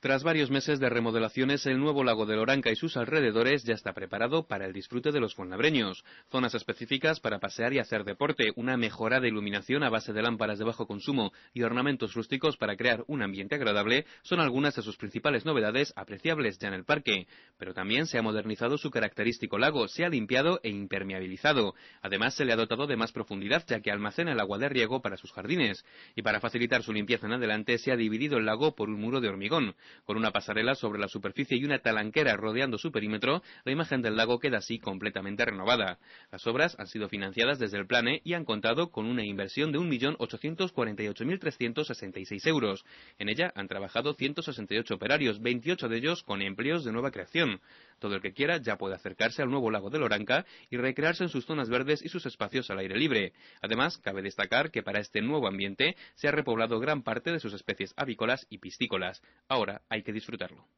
Tras varios meses de remodelaciones, el nuevo lago de Loranca y sus alrededores ya está preparado para el disfrute de los fonlabreños. Zonas específicas para pasear y hacer deporte, una mejora de iluminación a base de lámparas de bajo consumo y ornamentos rústicos para crear un ambiente agradable son algunas de sus principales novedades apreciables ya en el parque. Pero también se ha modernizado su característico lago, se ha limpiado e impermeabilizado. Además, se le ha dotado de más profundidad ya que almacena el agua de riego para sus jardines. Y para facilitar su limpieza en adelante, se ha dividido el lago por un muro de hormigón. Con una pasarela sobre la superficie y una talanquera rodeando su perímetro, la imagen del lago queda así completamente renovada. Las obras han sido financiadas desde el Plane y han contado con una inversión de 1.848.366 euros. En ella han trabajado 168 operarios, 28 de ellos con empleos de nueva creación. Todo el que quiera ya puede acercarse al nuevo lago de Loranca y recrearse en sus zonas verdes y sus espacios al aire libre. Además, cabe destacar que para este nuevo ambiente se ha repoblado gran parte de sus especies avícolas y piscícolas. Ahora hay que disfrutarlo.